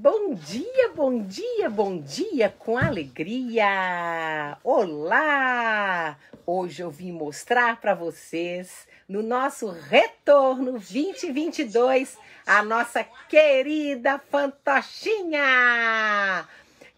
Bom dia, bom dia, bom dia com alegria! Olá! Hoje eu vim mostrar para vocês no nosso retorno 2022 a nossa querida Fantochinha!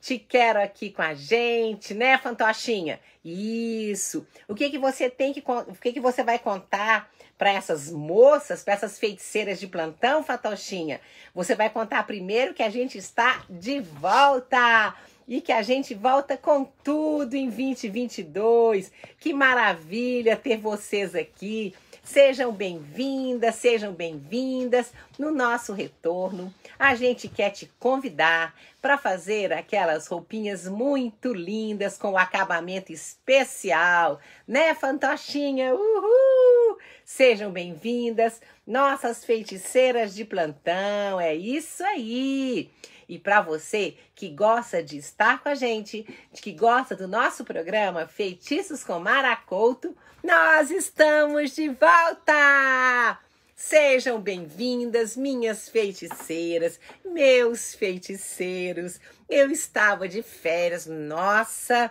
Te quero aqui com a gente, né, Fantochinha? Isso. O que que você tem que o que que você vai contar para essas moças, para essas feiticeiras de plantão, Fantochinha? Você vai contar primeiro que a gente está de volta e que a gente volta com tudo em 2022. Que maravilha ter vocês aqui. Sejam bem-vindas, sejam bem-vindas. No nosso retorno, a gente quer te convidar para fazer aquelas roupinhas muito lindas com acabamento especial, né, fantochinha? Uhul! Sejam bem-vindas, nossas feiticeiras de plantão, é isso aí! E para você que gosta de estar com a gente, que gosta do nosso programa Feitiços com Maracouto, nós estamos de volta! Sejam bem-vindas, minhas feiticeiras, meus feiticeiros. Eu estava de férias, nossa,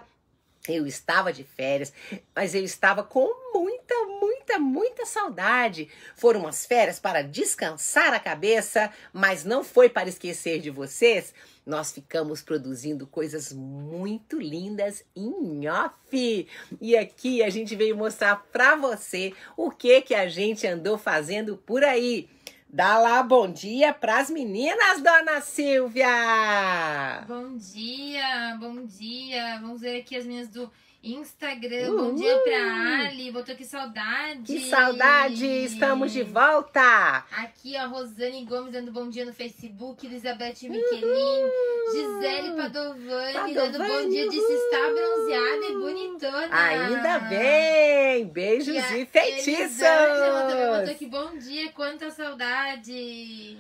eu estava de férias, mas eu estava com muita, muita, muita saudade. Foram umas férias para descansar a cabeça, mas não foi para esquecer de vocês. Nós ficamos produzindo coisas muito lindas em off. E aqui a gente veio mostrar para você o que que a gente andou fazendo por aí. Dá lá bom dia pras meninas, dona Silvia! Bom dia, bom dia. Vamos ver aqui as minhas do Instagram, Uhul. bom dia pra Ali, botou que saudade. Que saudade, estamos de volta. Aqui, a Rosane Gomes dando bom dia no Facebook, Elizabeth Miquelin, Gisele Padovani, Padovani dando bom dia, disse está bronzeada e bonitona. Ainda bem, beijos e, e feitiços. Elisângela também botou que bom dia, quanta saudade.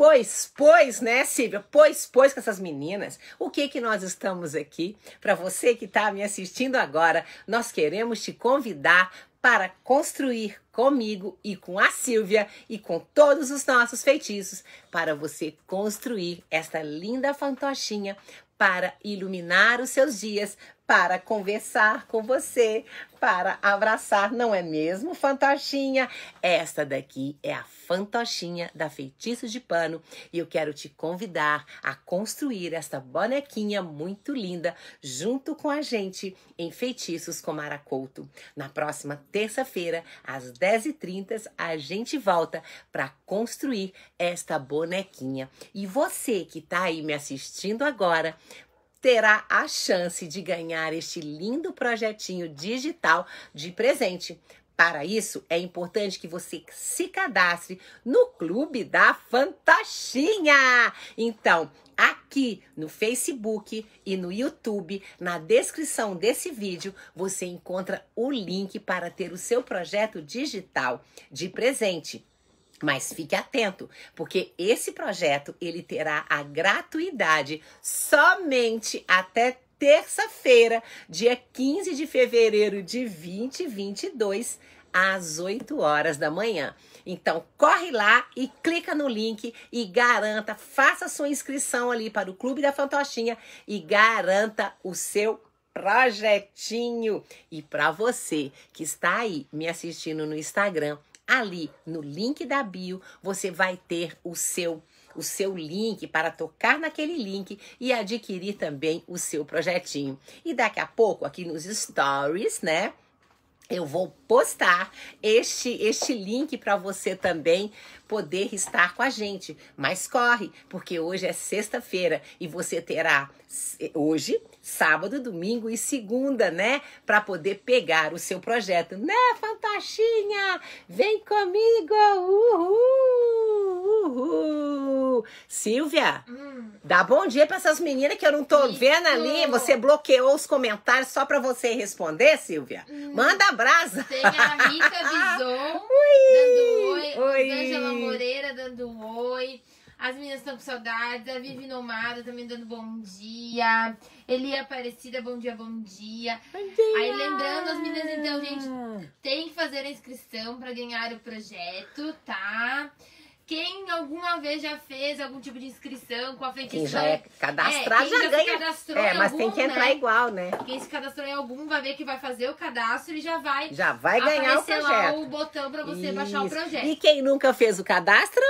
Pois, pois, né, Silvia? Pois, pois com essas meninas. O que que nós estamos aqui? Para você que está me assistindo agora, nós queremos te convidar para construir comigo e com a Silvia e com todos os nossos feitiços para você construir esta linda fantochinha para iluminar os seus dias, para conversar com você, para abraçar, não é mesmo, Fantochinha? Esta daqui é a Fantochinha da Feitiço de Pano e eu quero te convidar a construir esta bonequinha muito linda junto com a gente em Feitiços com Maracouto. Na próxima terça-feira, às 10h30, a gente volta para construir esta bonequinha. E você que está aí me assistindo agora, terá a chance de ganhar este lindo projetinho digital de presente. Para isso, é importante que você se cadastre no Clube da Fantaxinha. Então, aqui no Facebook e no YouTube, na descrição desse vídeo, você encontra o link para ter o seu projeto digital de presente. Mas fique atento, porque esse projeto ele terá a gratuidade somente até terça-feira, dia 15 de fevereiro de 2022, às 8 horas da manhã. Então corre lá e clica no link e garanta, faça sua inscrição ali para o Clube da Fantochinha e garanta o seu projetinho. E para você que está aí me assistindo no Instagram, ali no link da bio, você vai ter o seu o seu link para tocar naquele link e adquirir também o seu projetinho. E daqui a pouco aqui nos stories, né? Eu vou postar este este link para você também poder estar com a gente. Mas corre, porque hoje é sexta-feira e você terá eh, hoje, sábado, domingo e segunda, né, para poder pegar o seu projeto. Né, fantastinha? Vem comigo! Uhul! Uhul! Silvia, hum. dá bom dia para essas meninas que eu não tô Isso. vendo ali. Você bloqueou os comentários só para você responder, Silvia? Hum. Manda brasa! Tem a Rita Bison dando oi. oi. Angela Moreira dando oi. As meninas estão com saudades. A Vivi Nomada também dando bom dia. Elia Aparecida, bom dia, bom dia. Bom dia. Aí lembrando as meninas, então, gente, tem que fazer a inscrição para ganhar o projeto, tá? Tá? quem alguma vez já fez algum tipo de inscrição com a feitiçaria é é, Quem já é cadastrado é, já, já ganha. é, mas algum, tem que entrar né? igual, né? Quem se cadastrou em algum vai ver que vai fazer o cadastro e já vai. Já vai ganhar o projeto. Lá o botão para você Isso. baixar o projeto. E quem nunca fez o cadastro?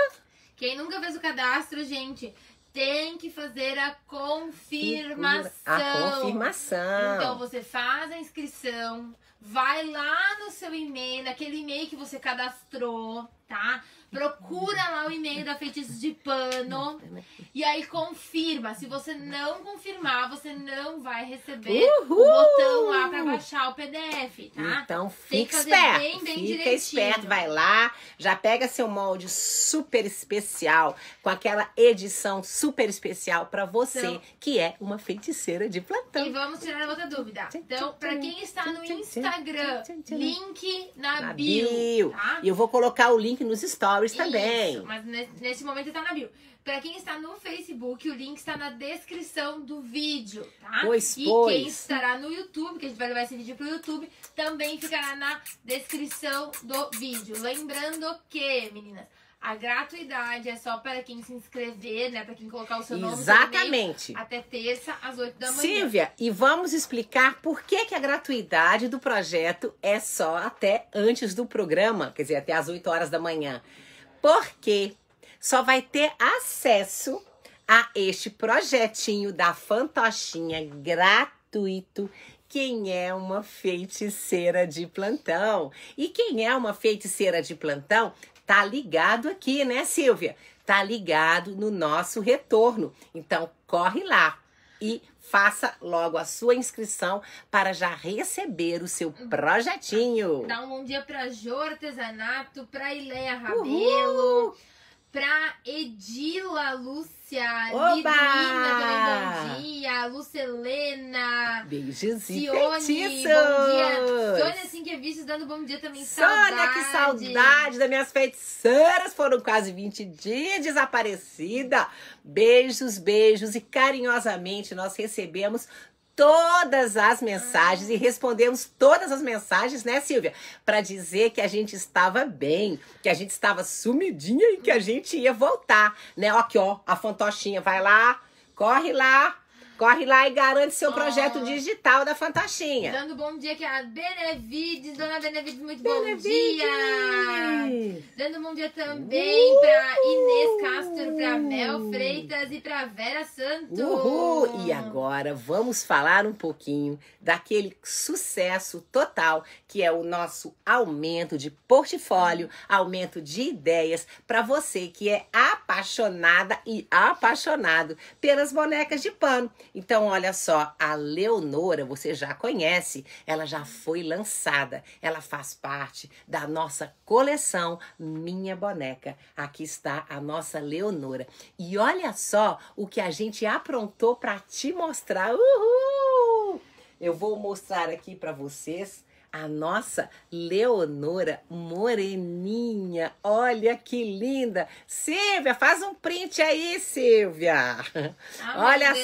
Quem nunca fez o cadastro, gente, tem que fazer a confirmação. A confirmação. Então você faz a inscrição Vai lá no seu e-mail, naquele e-mail que você cadastrou, tá? Procura lá o e-mail da Feitiço de Pano e aí confirma. Se você não confirmar, você não vai receber Uhul! o botão lá para baixar o PDF, tá? Então fica esperto, bem, bem fica direitinho. esperto, vai lá, já pega seu molde super especial com aquela edição super especial para você então, que é uma feiticeira de plantão. E vamos tirar outra dúvida. Então, para quem está no Instagram Instagram. Tchan, tchan. Link na, na bio. bio. Tá? E eu vou colocar o link nos stories Isso, também. Mas nesse momento está na bio. Para quem está no Facebook, o link está na descrição do vídeo, tá? Pois, e pois. quem estará no YouTube, que a gente vai levar esse vídeo pro YouTube, também ficará na descrição do vídeo. Lembrando que, meninas, a gratuidade é só para quem se inscrever, né? Para quem colocar o seu nome. Exatamente. até terça, às 8 da manhã. Silvia, e vamos explicar por que, que a gratuidade do projeto é só até antes do programa, quer dizer, até às 8 horas da manhã. Porque só vai ter acesso a este projetinho da Fantochinha gratuito quem é uma feiticeira de plantão. E quem é uma feiticeira de plantão tá ligado aqui, né, Silvia? Tá ligado no nosso retorno. Então, corre lá e faça logo a sua inscrição para já receber o seu projetinho. Dá um bom dia para Jô Artesanato, para Ileia Rabelo. Uhul! pra Edila Lúcia, Lidlina também, bom dia, Lucelena, Beijos Sione, bom dia, Sônia Sinqueviches dando bom dia também, Sônia, saudade. que saudade das minhas feiticeiras, foram quase 20 dias desaparecida, beijos, beijos e carinhosamente nós recebemos todas as mensagens e respondemos todas as mensagens, né, Silvia? Para dizer que a gente estava bem, que a gente estava sumidinha e que a gente ia voltar, né? Ó, aqui, ó, a fantochinha vai lá, corre lá, Corre lá e garante seu projeto oh. digital da Fantaxinha. Dando bom dia aqui é a Benevides. Dona Benevides, muito Benevides. bom dia. Dando bom dia também uh. para Inês Castro, para Mel Freitas e para Vera Santos. Uhul. E agora vamos falar um pouquinho daquele sucesso total que é o nosso aumento de portfólio, aumento de ideias para você que é apaixonada e apaixonado pelas bonecas de pano. Então, olha só, a Leonora, você já conhece, ela já foi lançada, ela faz parte da nossa coleção Minha Boneca. Aqui está a nossa Leonora. E olha só o que a gente aprontou para te mostrar. Uhul! Eu vou mostrar aqui para vocês a nossa Leonora Moreninha. Olha que linda! Silvia, faz um print aí, Silvia. Ah, Olha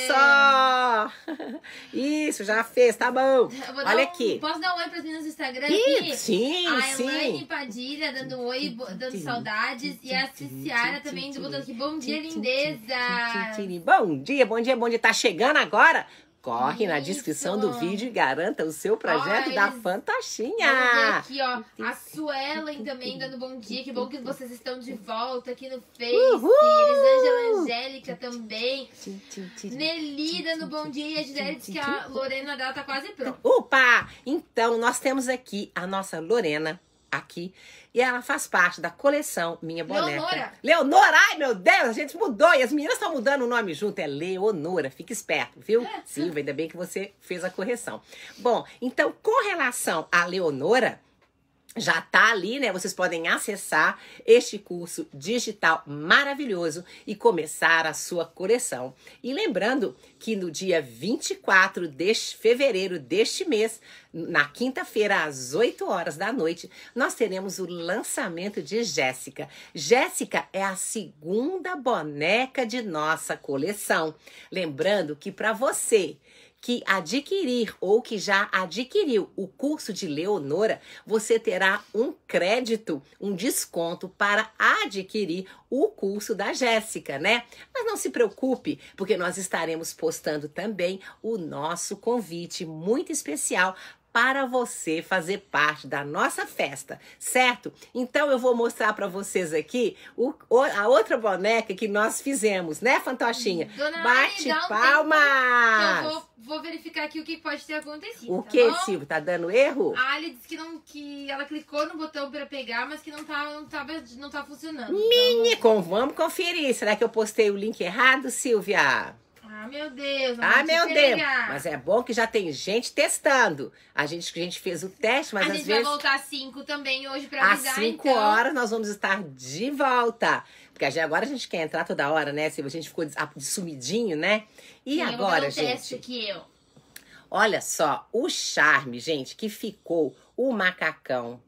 só! Isso, já fez, tá bom. Olha um, aqui. Posso dar um oi para as meninas do Instagram Ih, aqui? Sim, a sim. A Elaine Padilha dando oi, dando saudades. E a Ciciara também botou aqui, bom dia, lindeza. Bom dia, bom dia, bom dia. Tá chegando agora Corre na descrição do vídeo e garanta o seu projeto Olha, da eles... Aqui, ó, a Suelen também dando bom dia. Que bom que vocês estão de volta aqui no Face. Uhul! Elisângela Angélica também. Nelly dando bom dia. E a Gisele diz que a Lorena dela tá quase pronta. Opa! Então, nós temos aqui a nossa Lorena aqui. E ela faz parte da coleção Minha Boneca. Leonora! Leonora! Ai, meu Deus, a gente mudou. E as meninas estão mudando o nome junto. É Leonora. Fica esperto, viu? É. sim Silva, ainda bem que você fez a correção. Bom, então, com relação a Leonora, já tá ali, né? Vocês podem acessar este curso digital maravilhoso e começar a sua coleção. E lembrando que no dia 24 de fevereiro deste mês, na quinta-feira às 8 horas da noite, nós teremos o lançamento de Jéssica. Jéssica é a segunda boneca de nossa coleção. Lembrando que para você que adquirir ou que já adquiriu o curso de Leonora, você terá um crédito, um desconto para adquirir o curso da Jéssica, né? Mas não se preocupe, porque nós estaremos postando também o nosso convite muito especial para você fazer parte da nossa festa, certo? Então eu vou mostrar para vocês aqui o, o, a outra boneca que nós fizemos, né, Fantochinha? Dona Bate Maria, palma! Um eu vou, vou, verificar aqui o que pode ter acontecido. O tá que, Silvio? Tá dando erro? A Ali disse que, não, que ela clicou no botão para pegar, mas que não tá, não tá, não tá funcionando. Minha, então... vamos conferir. Será que eu postei o link errado, Silvia? Ah, meu Deus. Ah, meu Deus. Mas é bom que já tem gente testando. A gente, a gente fez o teste, mas a às vezes... A gente vai voltar às 5 também hoje pra avisar, Às 5 então. horas nós vamos estar de volta. Porque agora a gente quer entrar toda hora, né? Se a gente ficou sumidinho, né? E Sim, agora, eu gente... Teste que eu. Olha só, o charme, gente, que ficou o macacão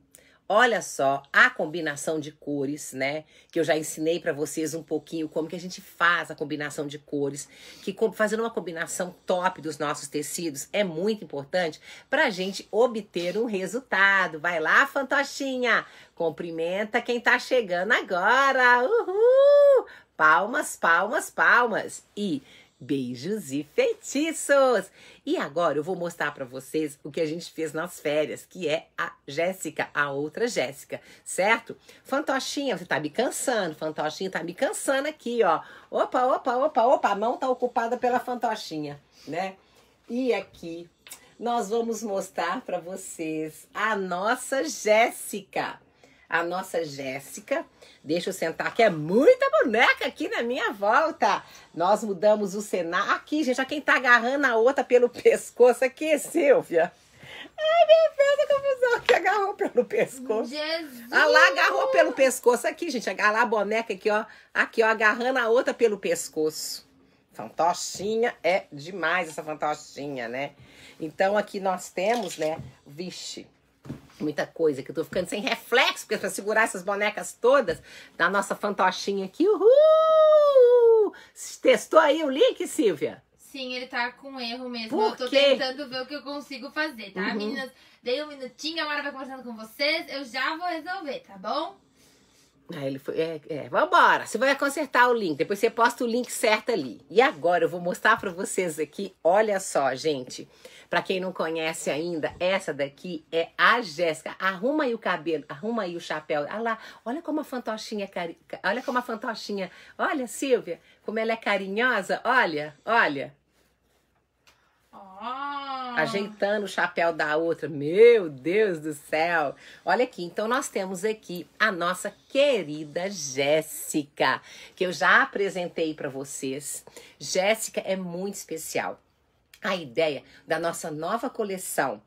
Olha só a combinação de cores, né? Que eu já ensinei para vocês um pouquinho como que a gente faz a combinação de cores, que fazendo uma combinação top dos nossos tecidos é muito importante para a gente obter um resultado. Vai lá, fantochinha, cumprimenta quem tá chegando agora. Uhul! Palmas, palmas, palmas e Beijos e feitiços! E agora eu vou mostrar para vocês o que a gente fez nas férias, que é a Jéssica, a outra Jéssica, certo? Fantochinha, você tá me cansando, Fantochinha tá me cansando aqui, ó. Opa, opa, opa, opa, a mão tá ocupada pela Fantochinha, né? E aqui nós vamos mostrar para vocês a nossa Jéssica a nossa Jéssica. Deixa eu sentar, que é muita boneca aqui na minha volta. Nós mudamos o cenário. Aqui, gente, já quem tá agarrando a outra pelo pescoço aqui, Silvia. Ai, meu Deus, a confusão que agarrou pelo pescoço. Jesus! Ah lá, agarrou pelo pescoço aqui, gente. Agarrar a boneca aqui, ó. Aqui, ó, agarrando a outra pelo pescoço. Fantochinha é demais essa fantochinha, né? Então, aqui nós temos, né? Vixe, muita coisa, que eu tô ficando sem reflexo, porque pra segurar essas bonecas todas, da nossa fantochinha aqui, uhul! Testou aí o link, Silvia? Sim, ele tá com erro mesmo. Por eu tô quê? tentando ver o que eu consigo fazer, tá, uhum. meninas? Dei um minutinho, a Mara vai conversando com vocês, eu já vou resolver, tá bom? Aí ele foi, é, é, vambora, você vai consertar o link, depois você posta o link certo ali. E agora eu vou mostrar para vocês aqui, olha só, gente. Para quem não conhece ainda, essa daqui é a Jéssica. Arruma aí o cabelo, arruma aí o chapéu. Olha lá, olha como a fantochinha, é cari... olha como a fantochinha, olha Silvia, como ela é carinhosa, olha, olha. Ah. ajeitando o chapéu da outra. Meu Deus do céu! Olha aqui, então nós temos aqui a nossa querida Jéssica, que eu já apresentei para vocês. Jéssica é muito especial. A ideia da nossa nova coleção,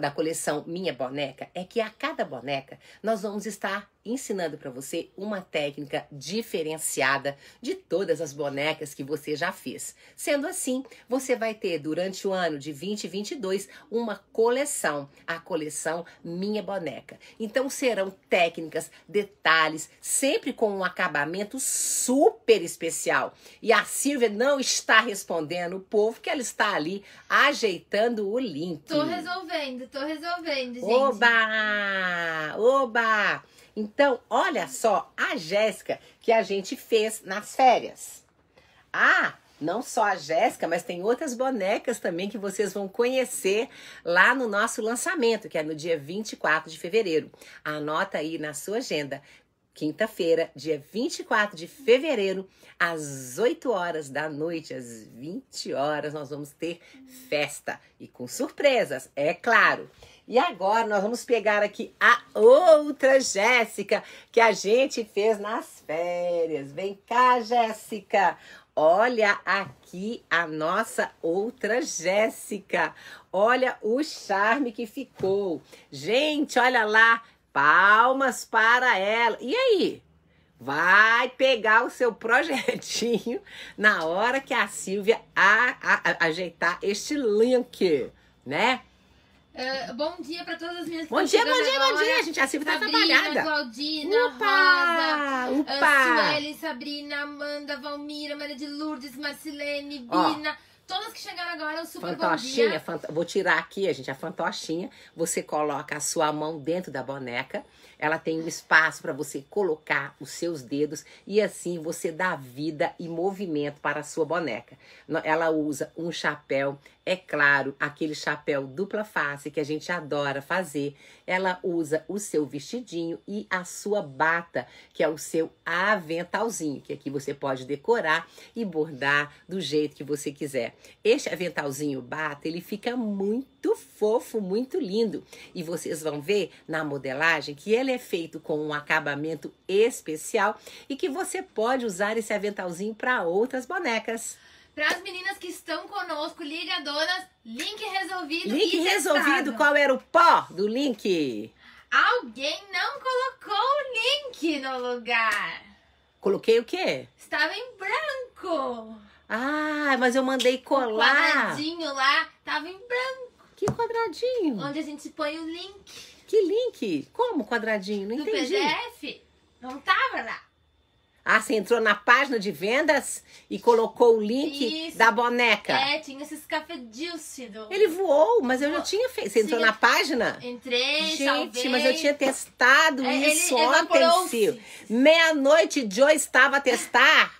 da coleção Minha Boneca, é que a cada boneca nós vamos estar ensinando para você uma técnica diferenciada de todas as bonecas que você já fez. Sendo assim, você vai ter durante o ano de 2022 uma coleção, a coleção Minha Boneca. Então serão técnicas, detalhes, sempre com um acabamento super especial. E a Silvia não está respondendo o povo que ela está ali ajeitando o link. Tô resolvendo, tô resolvendo, gente. Oba! Oba! Então, olha só a Jéssica que a gente fez nas férias. Ah, não só a Jéssica, mas tem outras bonecas também que vocês vão conhecer lá no nosso lançamento, que é no dia 24 de fevereiro. Anota aí na sua agenda. Quinta-feira, dia 24 de fevereiro, às 8 horas da noite, às 20 horas, nós vamos ter festa e com surpresas, é claro. E agora nós vamos pegar aqui a outra Jéssica que a gente fez nas férias. Vem cá, Jéssica. Olha aqui a nossa outra Jéssica. Olha o charme que ficou. Gente, olha lá. Palmas para ela. E aí? Vai pegar o seu projetinho na hora que a Silvia a, a, a, ajeitar este link, né? Uh, bom dia para todas as minhas Bom dia, bom dia, agora. bom dia, gente. A Silvia tá trabalhada. Claudina, Opa! Rosa, Opa! Ah, uh, Sueli, Sabrina, Amanda, Valmira, Maria de Lourdes, Marcilene, Bina. Ó. Todas que chegaram agora, o super fantochinha, fant... vou tirar aqui, a gente, a fantochinha. Você coloca a sua mão dentro da boneca ela tem um espaço para você colocar os seus dedos e assim você dá vida e movimento para a sua boneca. Ela usa um chapéu, é claro, aquele chapéu dupla face que a gente adora fazer. Ela usa o seu vestidinho e a sua bata, que é o seu aventalzinho, que aqui você pode decorar e bordar do jeito que você quiser. Este aventalzinho bata, ele fica muito muito fofo, muito lindo. E vocês vão ver na modelagem que ele é feito com um acabamento especial e que você pode usar esse aventalzinho para outras bonecas. Para as meninas que estão conosco, liga donas, link resolvido. Link resolvido, qual era o pó do link? Alguém não colocou o link no lugar. Coloquei o quê? Estava em branco. Ah, mas eu mandei colar. Coladinho lá estava em branco. Que quadradinho? Onde a gente põe o link. Que link? Como quadradinho? Não Do entendi. PDF? Não tava lá. Ah, você entrou na página de vendas e colocou o link Isso. da boneca. É, tinha esses café Cido. Ele voou, mas eu já tinha feito. Você entrou Sim, na página? Entrei, Gente, salvei. mas eu tinha testado é, isso ontem, Meia-noite, Joe estava a testar.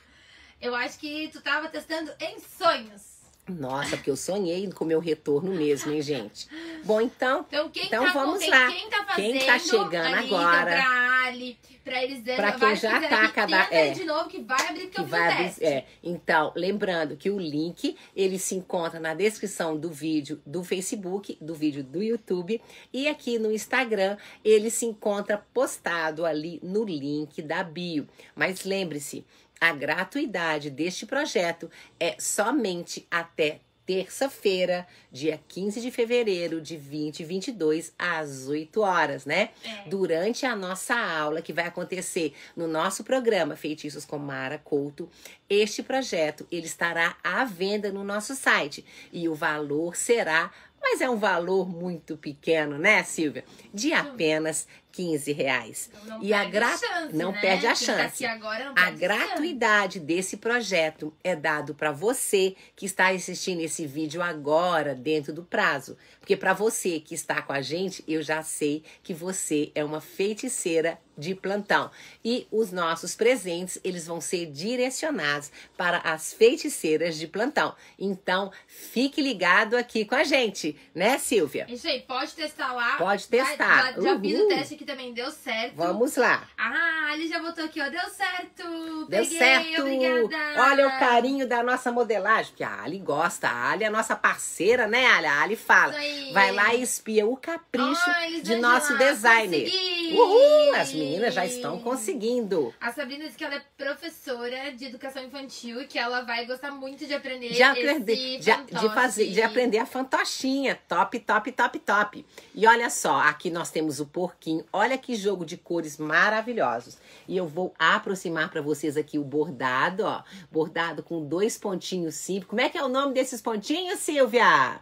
eu acho que tu estava testando em sonhos. Nossa, porque eu sonhei com o meu retorno mesmo, hein, gente? Bom, então, então, quem então tá, vamos quem, lá. Quem tá, fazendo, quem tá chegando então, agora? Pra Ali, pra Elisana, pra quem já tá cada é, de novo que vai abrir que, que vai abrir, é. Então, lembrando que o link, ele se encontra na descrição do vídeo do Facebook, do vídeo do YouTube e aqui no Instagram, ele se encontra postado ali no link da bio. Mas lembre-se, a gratuidade deste projeto é somente até terça-feira, dia 15 de fevereiro de 2022, às 8 horas, né? É. Durante a nossa aula que vai acontecer no nosso programa Feitiços com Mara Couto, este projeto ele estará à venda no nosso site e o valor será mas é um valor muito pequeno, né, Silvia? De apenas 15 reais. Não, não e a gra... chance, não né? perde a tá chance. agora, não a gratuidade desse projeto é dado para você que está assistindo esse vídeo agora dentro do prazo, porque para você que está com a gente, eu já sei que você é uma feiticeira de plantão. E os nossos presentes, eles vão ser direcionados para as feiticeiras de plantão. Então, fique ligado aqui com a gente, né, Silvia? Isso aí, pode testar lá. Pode testar. Já, já, já o teste aqui também deu certo. Vamos lá. Ah, ele já botou aqui, ó. Deu certo. Deu Peguei, certo. Obrigada. Olha o carinho da nossa modelagem, que a Ali gosta. A Ali é nossa parceira, né, Ali? A Ali fala. Vai lá e espia o capricho oh, de nosso lá. designer. Uhul! As meninas já estão conseguindo. A Sabrina disse que ela é professora de educação infantil e que ela vai gostar muito de aprender. De aprender, de, de, fazer, de aprender a fantochinha. Top, top, top, top. E olha só, aqui nós temos o porquinho. Olha que jogo de cores maravilhosos. E eu vou aproximar para vocês aqui o bordado, ó. Bordado com dois pontinhos simples. Como é que é o nome desses pontinhos, Silvia?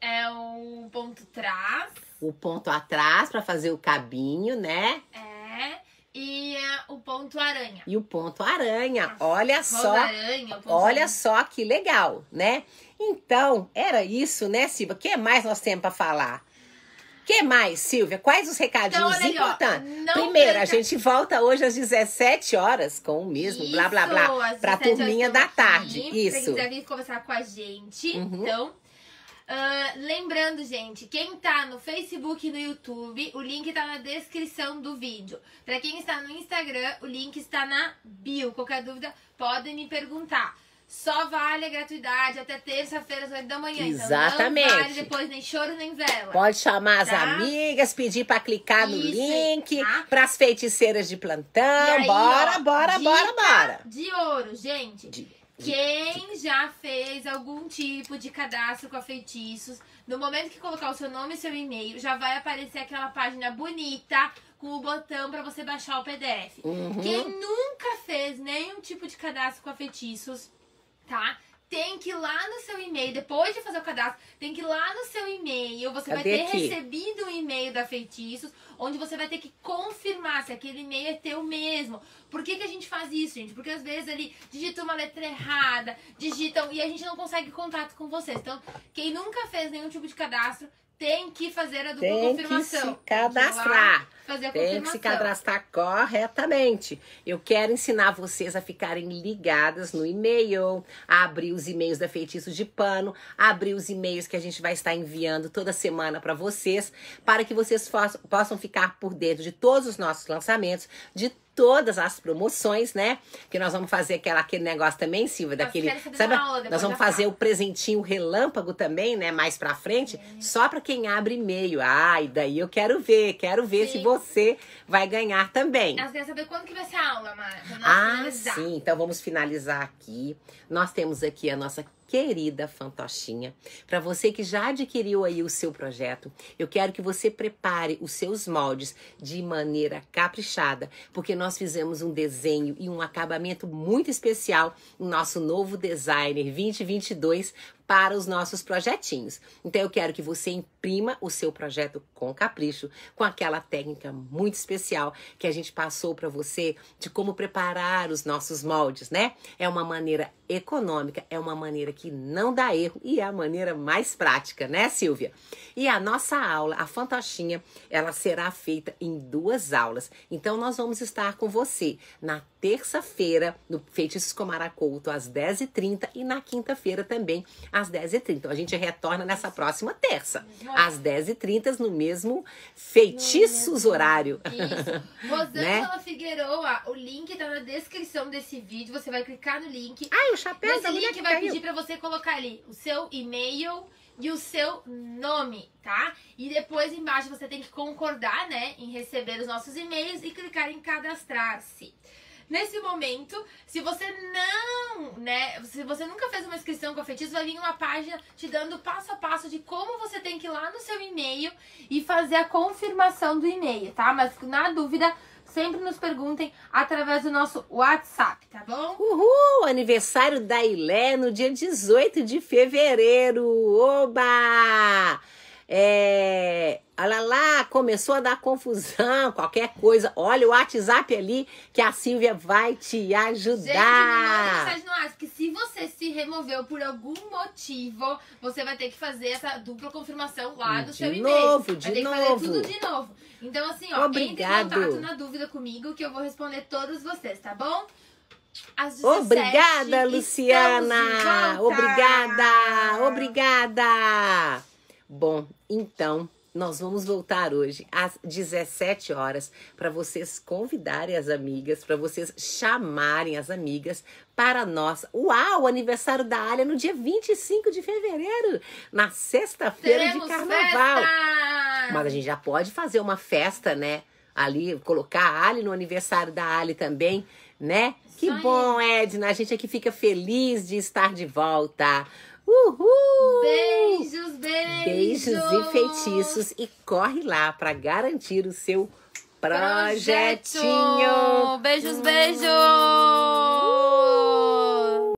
É o ponto trás. O ponto atrás para fazer o cabinho, né? É. E é, o ponto aranha. E o ponto aranha. olha só. Aranha, olha aranha. só que legal, né? Então, era isso, né, Silva? O que mais nós temos para falar? que mais, Silvia? Quais os recadinhos então, aí, importantes? Ó, Primeiro, perca... a gente volta hoje às 17 horas com o mesmo Isso, blá blá blá para turminha da tarde. Aqui, Isso. Se quiser vir conversar com a gente, uhum. então. Uh, lembrando, gente, quem tá no Facebook e no YouTube, o link tá na descrição do vídeo. Para quem está no Instagram, o link está na bio. Qualquer dúvida, podem me perguntar. Só vale a gratuidade até terça-feira, às 8 da manhã. Exatamente. Então não vale depois nem choro nem vela. Pode chamar tá? as amigas, pedir para clicar no link, tá? para as feiticeiras de plantão. Aí, bora, ó, bora, bora, bora. De ouro, gente. De... Quem já fez algum tipo de cadastro com a feitiços, no momento que colocar o seu nome e seu e-mail, já vai aparecer aquela página bonita com o botão para você baixar o PDF. Uhum. Quem nunca fez nenhum tipo de cadastro com a feitiços, tá? Tem que ir lá no seu e-mail, depois de fazer o cadastro, tem que ir lá no seu e-mail. Você Cadê vai ter aqui? recebido um e-mail da Feitiços, onde você vai ter que confirmar se aquele e-mail é teu mesmo. Por que, que a gente faz isso, gente? Porque às vezes ele digita uma letra errada, digitam e a gente não consegue contato com vocês. Então, quem nunca fez nenhum tipo de cadastro, tem que fazer a dupla tem confirmação. Tem que se cadastrar. Fazer tem que se cadastrar corretamente. Eu quero ensinar vocês a ficarem ligadas no e-mail, a abrir os e-mails da feitiço de Pano, a abrir os e-mails que a gente vai estar enviando toda semana para vocês, para que vocês possam ficar por dentro de todos os nossos lançamentos, de todas as promoções, né? Que nós vamos fazer aquela, aquele negócio também, Silva, daquele. Sabe, aula, nós vamos fazer o presentinho relâmpago também, né? Mais pra frente, é. só pra quem abre e-mail. Ai, ah, daí eu quero ver, quero ver sim. se você vai ganhar também. Elas querem saber quando que vai ser a aula, Mara. Ah, finalizar. sim. Então vamos finalizar aqui. Nós temos aqui a nossa querida Fantochinha. Para você que já adquiriu aí o seu projeto, eu quero que você prepare os seus moldes de maneira caprichada, porque nós fizemos um desenho e um acabamento muito especial no nosso novo designer 2022 para os nossos projetinhos. Então eu quero que você imprima o seu projeto com capricho, com aquela técnica muito especial que a gente passou para você de como preparar os nossos moldes, né? É uma maneira econômica, é uma maneira que não dá erro e é a maneira mais prática, né, Silvia? E a nossa aula, a fantochinha, ela será feita em duas aulas. Então nós vamos estar com você na terça-feira, no Feitiços com Maracouto, às 10h30, e na quinta-feira também, às 10h30. Então a gente retorna nessa próxima terça, às 10h30, no mesmo Feitiços no Horário. Isso. Rosângela né? Figueroa, o link tá na descrição desse vídeo, você vai clicar no link. Ah, o chapéu Esse link que vai caiu. pedir para você colocar ali o seu e-mail e o seu nome, tá? E depois embaixo você tem que concordar, né, em receber os nossos e-mails e clicar em cadastrar-se. Nesse momento, se você não, né, se você nunca fez uma inscrição com a feitiço vai vir uma página te dando passo a passo de como você tem que ir lá no seu e-mail e fazer a confirmação do e-mail, tá? Mas na dúvida, sempre nos perguntem através do nosso WhatsApp, tá bom? Uhul! Aniversário da Ilé no dia 18 de fevereiro! Oba! É, Olha lá, começou a dar confusão, qualquer coisa. Olha o WhatsApp ali que a Silvia vai te ajudar. Gente, não acho que se você se removeu por algum motivo, você vai ter que fazer essa dupla confirmação lá hum, do seu e-mail. Novo, de vai ter novo. que fazer tudo de novo. Então, assim, ó, Obrigado. entre em contato na dúvida comigo que eu vou responder todas vocês, tá bom? obrigada, Luciana! Obrigada! Obrigada! Bom, então. Nós vamos voltar hoje às 17 horas para vocês convidarem as amigas, para vocês chamarem as amigas para nós. Uau, aniversário da Alia no dia 25 de fevereiro, na sexta-feira de carnaval. Festa! Mas a gente já pode fazer uma festa, né? Ali, colocar a Ali no aniversário da Ali também, né? Isso que aí. bom, Edna. A gente aqui fica feliz de estar de volta. Uhul! Beijos, beijos! Beijos e feitiços. E corre lá para garantir o seu projetinho. Beijos, beijos! Uhul.